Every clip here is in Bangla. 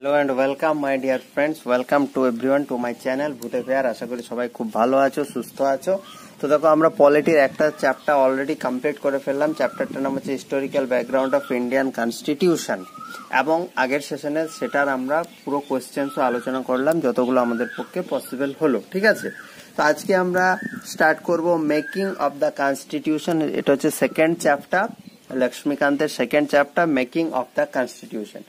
hello and welcome my dear friends welcome to everyone to my channel ভূতে পেয়ার আশা করি সবাই খুব ভালো আছো সুস্থ আছো তো দেখো আমরা পলিটির একটা চ্যাপ্টার অলরেডি কমপ্লিট করে ফেললাম চ্যাপ্টারটার নাম হচ্ছে historical background of Indian constitution এবং আগের সেশনে সেটার আমরা পুরো কোয়েশ্চেন্সও আলোচনা করলাম যতগুলো আমাদের পক্ষে পসিবল হলো ঠিক আছে তো আজকে আমরা স্টার্ট করব মেকিং অফ দ্য কনস্টিটিউশন এটা হচ্ছে সেকেন্ড চ্যাপ্টার লক্ষ্মীকান্তের second chapter making of the constitution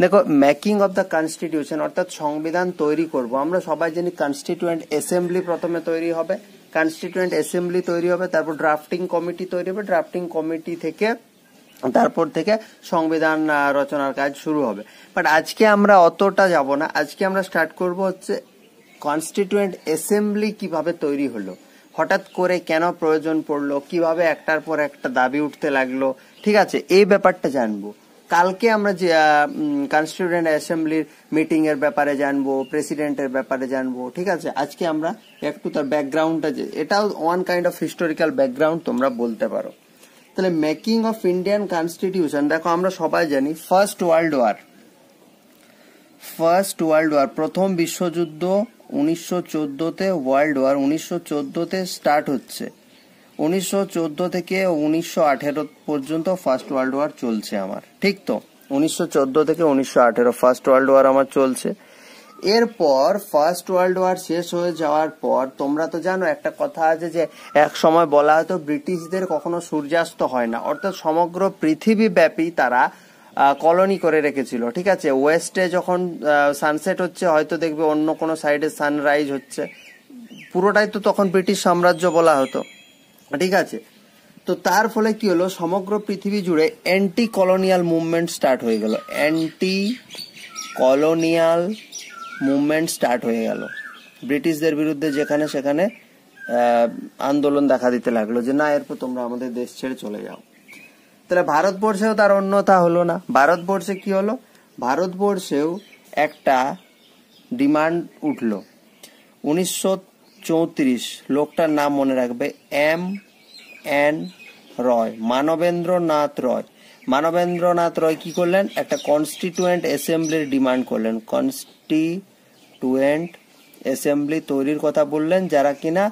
দেখো মেকিং অফ দ্য কনস্টিটিউশন অর্থাৎ সংবিধান তৈরি করব আমরা সবাই জানি কনস্টিটিউয়েন্ট অ্যাসেম্বলি প্রথমে তৈরি হবে কনস্টিটিউয়েন্ট অ্যাসেম্বলি তৈরি হবে তারপর ড্রাফটিং কমিটি তৈরি হবে ড্রাফটিং কমিটি থেকে তারপর থেকে সংবিধান রচনার কাজ শুরু হবে বাট আজকে আমরা অতটা যাব না আজকে আমরা স্টার্ট করব হচ্ছে কনস্টিটিউয়েন্ট অ্যাসেম্বলি কিভাবে তৈরি হলো হঠাৎ করে কেন প্রয়োজন পড়লো কিভাবে একটার পর একটা দাবি উঠতে লাগলো ঠিক আছে এই ব্যাপারটা জানবো কালকে আমরা যে কনস্টিটিউয়েন্ট অ্যাসেম্বলির মিটিং এর ব্যাপারে জানবো প্রেসিডেন্টের ব্যাপারে জানবো ঠিক আছে আজকে আমরা একটু তার ব্যাকগ্রাউন্ডটা যে এটাও one kind of historical background তোমরা বলতে পারো তাহলে মেকিং অফ ইন্ডিয়ান কনস্টিটিউশন দেখো আমরা সবাই জানি first world war first world war প্রথম বিশ্বযুদ্ধ উনিশশো চোদ্দোতে ওয়ার্ল্ড ওয়ার উনিশশো চোদ্দতে স্টার্ট হচ্ছে উনিশশো থেকে উনিশশো পর্যন্ত ফার্স্ট ওয়ার্ল্ড ওয়ার চলছে আমার ঠিক তো উনিশশো থেকে উনিশশো ফার্স্ট ওয়ার্ল্ড ওয়ার আমার চলছে এরপর ফার্স্ট ওয়ার্ল্ড ওয়ার শেষ হয়ে যাওয়ার পর তোমরা তো জানো একটা কথা আছে যে এক সময় বলা হতো ব্রিটিশদের কখনো সূর্যাস্ত হয় না অর্থাৎ সমগ্র পৃথিবীব্যাপী তারা কলোনি করে রেখেছিল ঠিক আছে ওয়েস্টে যখন সানসেট হচ্ছে হয়তো দেখবে অন্য কোনো সাইডে সানরাইজ হচ্ছে পুরোটাই তো তখন ব্রিটিশ সাম্রাজ্য বলা হতো ঠিক আছে তো তার ফলে কি হলো সমগ্র পৃথিবী জুড়ে অ্যান্টি কলোনিয়াল মুভমেন্ট স্টার্ট হয়ে গেল অ্যান্টি কলোনিয়াল মুভমেন্ট স্টার্ট হয়ে গেল ব্রিটিশদের বিরুদ্ধে যেখানে সেখানে আন্দোলন দেখা দিতে লাগলো যে না এরপর তোমরা আমাদের দেশ ছেড়ে চলে যাও তাহলে ভারতবর্ষেও তার অন্যতা হলো না ভারতবর্ষে কি হলো ভারতবর্ষেও একটা ডিমান্ড উঠল উনিশশো চৌত্রিশ লোকটার নাম মনে রাখবে এম এন রয় মানবেন্দ্রনাথ রয় মানবেন্দ্রনাথ রয় কি করলেন একটা কনস্টিটুয়েন্ট অ্যাসেম্বলির ডিমান্ড করলেন কনস্টিটুয়েন্ট অ্যাসেম্বলি তৈরির কথা বললেন যারা কিনা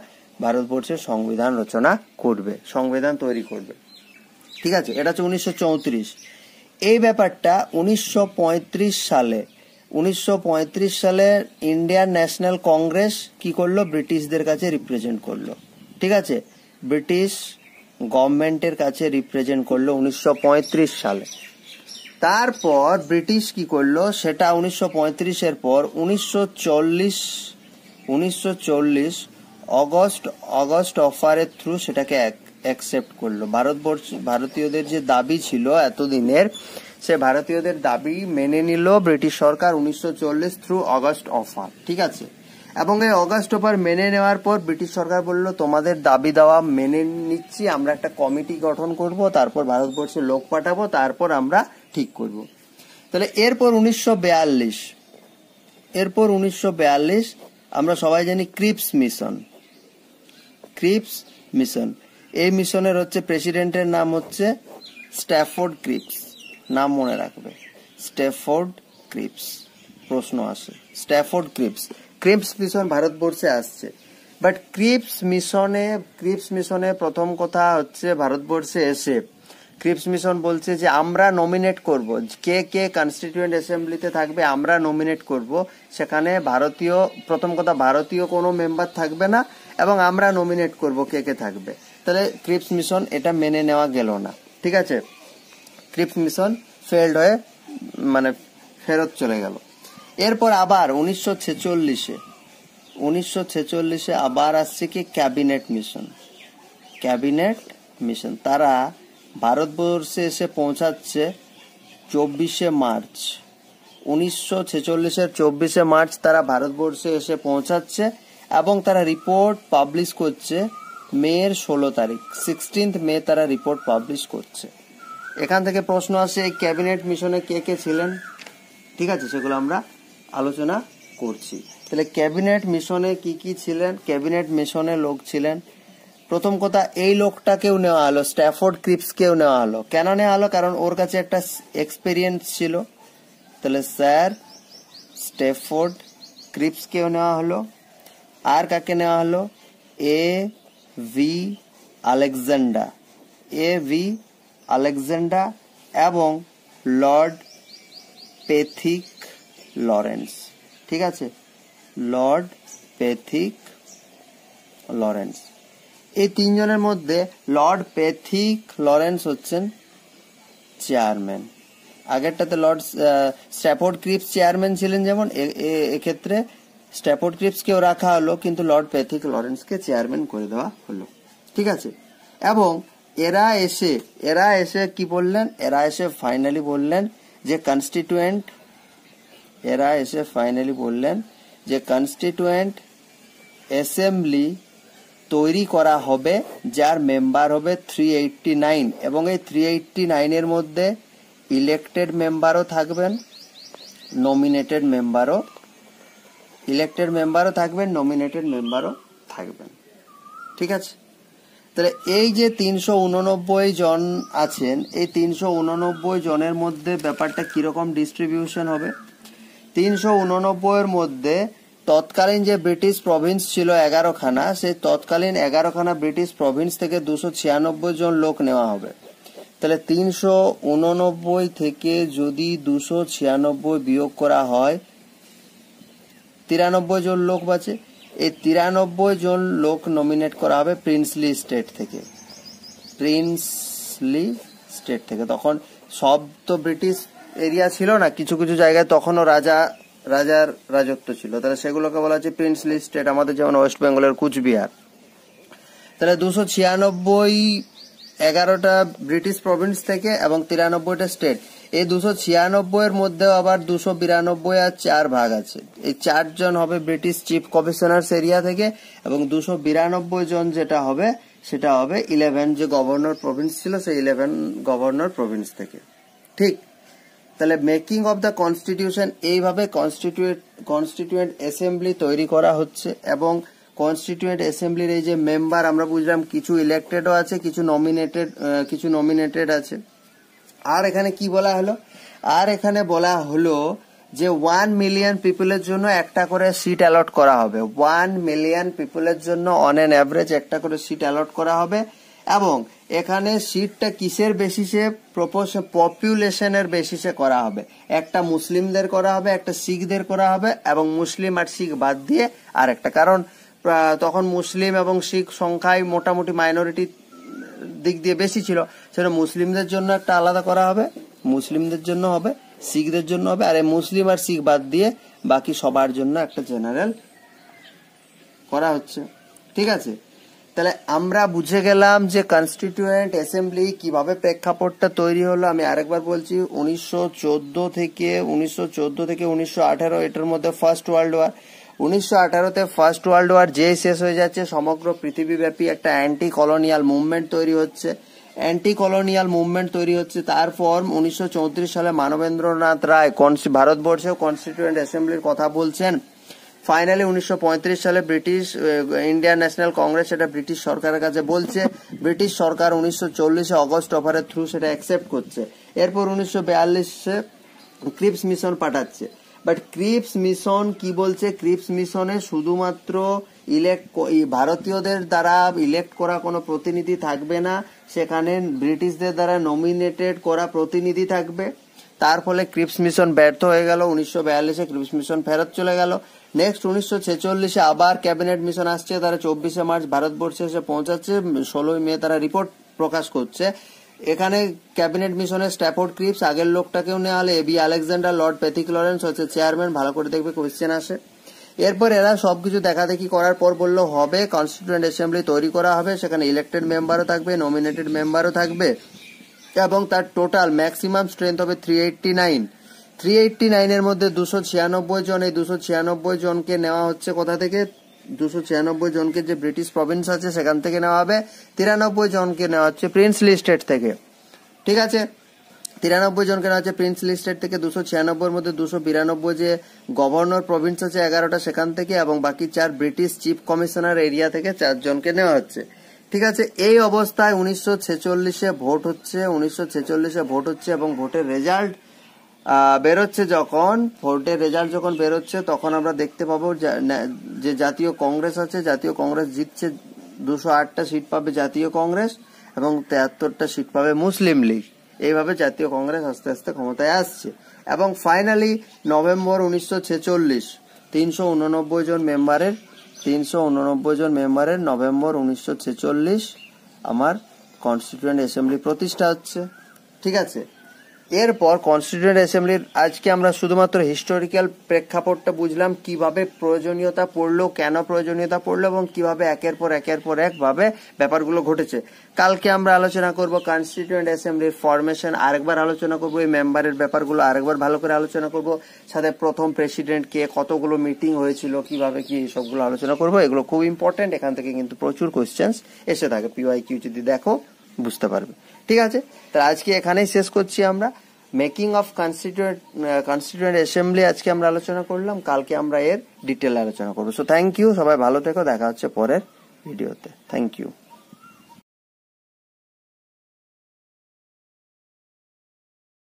ভারতবর্ষের সংবিধান রচনা করবে সংবিধান তৈরি করবে ঠিক আছে এটা হচ্ছে উনিশশো চৌত্রিশ এই ব্যাপারটা উনিশশো পঁয়ত্রিশ সালে উনিশশো সালে ইন্ডিয়ান ন্যাশনাল কংগ্রেস কি করলো ব্রিটিশদের কাছে রিপ্রেজেন্ট করলো ঠিক আছে ব্রিটিশ গভর্নমেন্টের কাছে রিপ্রেজেন্ট করলো উনিশশো সালে তারপর ব্রিটিশ কি করলো সেটা উনিশশো এর পর উনিশশো চল্লিশ অগস্ট অগস্ট অফারের থ্রু সেটাকে অ্যাকসেপ্ট করলো ভারতবর্ষ ভারতীয়দের যে দাবি ছিল এতদিনের সে ভারতীয়দের দাবি মেনে নিল ব্রিটিশ সরকার উনিশশো থ্রু অগস্ট অফার ঠিক আছে এবং এই অগাস্ট অফার মেনে নেওয়ার পর ব্রিটিশ সরকার বলল তোমাদের দাবি দেওয়া মেনে নিচ্ছি আমরা একটা কমিটি গঠন করব তারপর ভারতবর্ষে লোক পাঠাবো তারপর আমরা ঠিক করব তাহলে এরপর উনিশশো এরপর উনিশশো আমরা সবাই জানি ক্রিপস মিশন ক্রিপস মিশন এই মিশনের হচ্ছে প্রেসিডেন্টের নাম হচ্ছে স্ট্যাফোর্ড ক্রিপস নাম মনে রাখবে স্টেফোর্ড ক্রিপস প্রশ্ন আসে স্ট্যাফোর্ড ক্রিপস ক্রিপস মিশন ভারতবর্ষে আসছে বাট ক্রিপস মিশনে ক্রিপস মিশনে প্রথম কথা হচ্ছে ভারতবর্ষে এসে ক্রিপস মিশন বলছে যে আমরা নমিনেট করব কে কে কনস্টিটিউয়েন্ট অ্যাসেম্বলিতে থাকবে আমরা নমিনেট করব সেখানে ভারতীয় প্রথম কথা ভারতীয় কোনো মেম্বার থাকবে না এবং আমরা নমিনেট করব কে কে থাকবে তাহলে ক্রিপস মিশন এটা মেনে নেওয়া গেল না ঠিক আছে ক্রিপস মিশন ফেল্ড হয়ে মানে ফেরত চলে গেল এরপর আবার উনিশশো ছেচল্লিশে উনিশশো ছেচল্লিশে আবার আসছে কি ক্যাবিনেট মিশন ক্যাবিনেট মিশন তারা ভারতবর্ষে এসে পৌঁছাচ্ছে চব্বিশে মার্চ উনিশশো ছেচল্লিশের চব্বিশে মার্চ তারা ভারতবর্ষে এসে পৌঁছাচ্ছে এবং তারা রিপোর্ট পাবলিশ করছে মেয়ের ষোলো তারিখ সিক্সটিন্থ মে তারা রিপোর্ট পাবলিশ করছে এখান থেকে প্রশ্ন আসে ক্যাবিনেট মিশনে কে কে ছিলেন ঠিক আছে সেগুলো আমরা আলোচনা করছি তাহলে ক্যাবিনেট মিশনে কি কি ছিলেন ক্যাবিনেট মিশনে লোক ছিলেন প্রথম কথা এই লোকটাকেও নেওয়া হলো স্ট্যাফোর্ড ক্রিপসকেও নেওয়া হলো কেন নেওয়া হলো কারণ ওর কাছে একটা এক্সপেরিয়েন্স ছিল তাহলে স্যার স্টেফোর্ড ক্রিপসকেও নেওয়া হলো আর কাকে নেওয়া হলো A V Alexander A V Alexander এবং লর্ড পেথিক লরেন্স ঠিক আছে লর্ড পেথিক লরেন্স এই তিনজনের মধ্যে লর্ড পেথিক লরেন্স হচ্ছেন চেয়ারম্যান আগেরটাতে লর্ড স্ট্যাফোর্ড ক্রিপস চেয়ারম্যান ছিলেন যেমন এক্ষেত্রে স্ট্যাফোর্ড ক্রিপসকেও রাখা হলো কিন্তু লর্ড পেথিক লরেন্সকে চেয়ারম্যান করে দেওয়া হলো ঠিক আছে এবং এরা এসে এরা এসে কি বললেন এরা এসে ফাইনালি বললেন যে কনস্টিটুয়েন্ট এরা এসে ফাইনালি বললেন যে কনস্টিটুয়েন্ট অ্যাসেম্বলি তৈরি করা হবে যার মেম্বার হবে থ্রি এইটটি নাইন এবং এই থ্রি এইটটি নাইনের মধ্যে ইলেকটেড মেম্বারও থাকবেন নমিনেটেড মেম্বারও ইলেকটেড মেম্বারও থাকবেন নমিনেটেড মেম্বারও থাকবেন ঠিক আছে তাহলে এই যে তিনশো উননব্বই জন আছেন এই তিনশো উননব্বই জনের মধ্যে ব্যাপারটা কীরকম ডিস্ট্রিবিউশন হবে তিনশো উননব্বইয়ের মধ্যে তৎকালীন যে ব্রিটিশ প্রভিন্স ছিল এগারোখানা সেই তৎকালীন এগারোখানা ব্রিটিশ প্রভিন্স থেকে দুশো ছিয়ানব্বই জন লোক নেওয়া হবে তাহলে তিনশো উননব্বই থেকে যদি দুশো ছিয়ানব্বই বিয়োগ করা হয় তিরানব্বই জন লোক বাঁচে এই তিরানব্বই জন লোক নমিনেট করা হবে প্রিন্সলি স্টেট থেকে প্রিন্সলি স্টেট থেকে তখন সব তো ব্রিটিশ এরিয়া ছিল না কিছু কিছু জায়গায় তখনও রাজা রাজার রাজত্ব ছিল তাহলে সেগুলোকে বলা হচ্ছে প্রিন্সলি স্টেট আমাদের যেমন ওয়েস্ট বেঙ্গলের কুচবিহার তাহলে দুশো ছিয়ানব্বই এগারোটা ব্রিটিশ প্রভিন্স থেকে এবং তিরানব্বইটা স্টেট এই দুশো ছিয়ানব্বই এর আবার দুশো বিরানব্বই আর চার ভাগ আছে এই চারজন হবে ব্রিটিশ চিফ কমিশনার্স এরিয়া থেকে এবং দুশো বিরানব্বই জন যেটা হবে সেটা হবে ইলেভেন যে গভর্নর প্রভিন্স ছিল সেই ইলেভেন গভর্নর প্রভিন্স থেকে ঠিক তাহলে মেকিং অব দ্য কনস্টিটিউশন এইভাবে কনস্টিটিউট কনস্টিটিউয়েন্ট অ্যাসেম্বলি তৈরি করা হচ্ছে এবং কনস্টিটিউয়েন্ট অ্যাসেম্বলির এই যে মেম্বার আমরা বুঝলাম কিছু ইলেক্টেডও আছে কিছু নমিনেটেড কিছু নমিনেটেড আছে আর এখানে কি বলা হলো আর এখানে বলা হলো যে ওয়ান মিলিয়ন পিপুলের জন্য একটা করে সিট অ্যালট করা হবে ওয়ান মিলিয়ন পিপুলের জন্য অন অ্যান অ্যাভারেজ একটা করে সিট অ্যালট করা হবে এবং এখানে সিটটা কিসের বেসিসে প্রপোজ পপুলেশনের বেসিসে করা হবে একটা মুসলিমদের করা হবে একটা শিখদের করা হবে এবং মুসলিম আর শিখ বাদ দিয়ে আর একটা কারণ তখন মুসলিম এবং শিখ সংখ্যায় মোটামুটি মাইনরিটি দিক দিয়ে বেশি ছিল সেটা মুসলিমদের জন্য একটা আলাদা করা হবে মুসলিমদের জন্য হবে শিখদের জন্য হবে আর মুসলিম আর শিখ বাদ দিয়ে বাকি সবার জন্য একটা জেনারেল করা হচ্ছে ঠিক আছে তাহলে আমরা বুঝে গেলাম যে কনস্টিটিউয়েন্ট অ্যাসেম্বলি কিভাবে প্রেক্ষাপটটা তৈরি হলো আমি আরেকবার বলছি উনিশশো থেকে উনিশশো থেকে উনিশশো এটার মধ্যে ফার্স্ট ওয়ার্ল্ড ওয়ার উনিশশো আঠারোতে ফার্স্ট ওয়ার্ল্ড ওয়ার যে শেষ হয়ে যাচ্ছে সমগ্র পৃথিবীব্যাপী একটা অ্যান্টি কলোনিয়াল মুভমেন্ট তৈরি হচ্ছে অ্যান্টি কলোনিয়াল মুভমেন্ট তৈরি হচ্ছে তার ফর্ম উনিশশো সালে মানবেন্দ্রনাথ রায় ভারতবর্ষেও কনস্টিটিউয়েন্ট অ্যাসেম্বলির কথা বলছেন ফাইনালি উনিশশো সালে ব্রিটিশ ইন্ডিয়ান ন্যাশনাল কংগ্রেস সেটা ব্রিটিশ সরকারের কাছে বলছে ব্রিটিশ সরকার উনিশশো অগস্ট অফারের থ্রু সেটা অ্যাকসেপ্ট করছে এরপর উনিশশো বিয়াল্লিশে ক্রিপস মিশন পাঠাচ্ছে বাট ক্রিপস মিশন কি বলছে ক্রিপস মিশনে শুধুমাত্র ইলেক্ট ভারতীয়দের দ্বারা ইলেক্ট করা কোনো প্রতিনিধি থাকবে না সেখানে ব্রিটিশদের দ্বারা নমিনেটেড করা প্রতিনিধি থাকবে তার ফলে ক্রিপস মিশন ব্যর্থ হয়ে গেল উনিশশো বিয়াল্লিশে ক্রিপস মিশন ফেরত চলে গেল নেক্সট উনিশশো ছেচল্লিশে আবার ক্যাবিনেট মিশন আসছে তারা চব্বিশে মার্চ ভারতবর্ষে এসে পৌঁছাচ্ছে ষোলোই মে তারা রিপোর্ট প্রকাশ করছে এখানে ক্যাবিনেট মিশনে স্ট্যাফোর্ড ক্রিপস আগের লোকটাকেও নেওয়া হলে A B Alexander Lord Pethick Lawrence হচ্ছে চেয়ারম্যান ভালো করে দেখবে কোয়েশ্চেন আসে এরপর এরা সবকিছু দেখাদেখি করার পর বললো হবে কনস্টিটিউয়েন্ট অ্যাসেম্বলি তৈরি করা হবে সেখানে ইলেক্টেড মেম্বারও থাকবে নমিনেটেড মেম্বারও থাকবে এবং তার টোটাল ম্যাক্সিমাম স্ট্রেংথ হবে three eighty nine three eighty নাইনের মধ্যে দুশো ছিয়ানব্বই জন এই দুশো ছিয়ানব্বই জনকে নেওয়া হচ্ছে কোথা থেকে দুশো ছিয়ানব্বই জনকে যে ব্রিটিশ প্রভিন্স আছে সেখান থেকে নেওয়া হবে তিরানব্বই জনকে নেওয়া হচ্ছে প্রিন্সলি স্টেট থেকে ঠিক আছে তিরানব্বই জনকে নেওয়া হচ্ছে প্রিন্সলি স্টেট থেকে দুশো ছিয়ানব্বইয়ের মধ্যে দুশো বিরানব্বই যে গভর্নর প্রভিন্স আছে এগারোটা সেখান থেকে এবং বাকি চার ব্রিটিশ চিফ কমিশনার এরিয়া থেকে চারজনকে নেওয়া হচ্ছে ঠিক আছে এই অবস্থায় উনিশশো ছেচল্লিশে ভোট হচ্ছে উনিশশো ছেচল্লিশে ভোট হচ্ছে এবং ভোটের রেজাল্ট বেরোচ্ছে যখন ভোটের রেজাল্ট যখন বেরোচ্ছে তখন আমরা দেখতে পাবো যে জাতীয় কংগ্রেস আছে জাতীয় কংগ্রেস জিতছে দুশো আটটা সিট পাবে জাতীয় কংগ্রেস এবং তেহাত্তরটা সিট পাবে মুসলিম লীগ এইভাবে জাতীয় কংগ্রেস আস্তে আস্তে ক্ষমতায় আসছে এবং ফাইনালি নভেম্বর উনিশশো ছেচল্লিশ তিনশো উননব্বই জন মেম্বারের তিনশো উননব্বই জন মেম্বারের নভেম্বর উনিশশো ছেচল্লিশ আমার কনস্টিটিউয়েন্ট অ্যাসেম্বলি প্রতিষ্ঠা হচ্ছে ঠিক আছে এরপর কনস্টিটিউয়েন্ট অ্যাসেম্বলির আজকে আমরা শুধুমাত্র হিস্টোরিক্যাল প্রেক্ষাপটটা বুঝলাম কিভাবে প্রয়োজনীয়তা পড়লো কেন প্রয়োজনীয়তা পড়লো এবং কিভাবে একের পর একের পর একভাবে ব্যাপারগুলো ঘটেছে কালকে আমরা আলোচনা করব কনস্টিটিউয়েন্ট অ্যাসেম্বলির ফরমেশন আরেকবার আলোচনা করব এই মেম্বারের ব্যাপারগুলো আরেকবার ভালো করে আলোচনা করব সাথে প্রথম প্রেসিডেন্ট কে কতগুলো মিটিং হয়েছিল কিভাবে কি সবগুলো আলোচনা করব এগুলো খুব ইম্পর্টেন্ট এখান থেকে কিন্তু প্রচুর কোয়েশ্চেন্স এসে থাকে পিওয়াই কিউ যদি দেখো বুঝতে পারবে ঠিক আছে তাহলে আজকে এখানেই শেষ করছি আমরা making of constituent constituent assembly আজকে আমরা আলোচনা করলাম কালকে আমরা এর ডিটেল আলোচনা করবো সো থ্যাংক ইউ সবাই ভালো থেকো দেখা হচ্ছে পরের ভিডিওতে থ্যাংক ইউ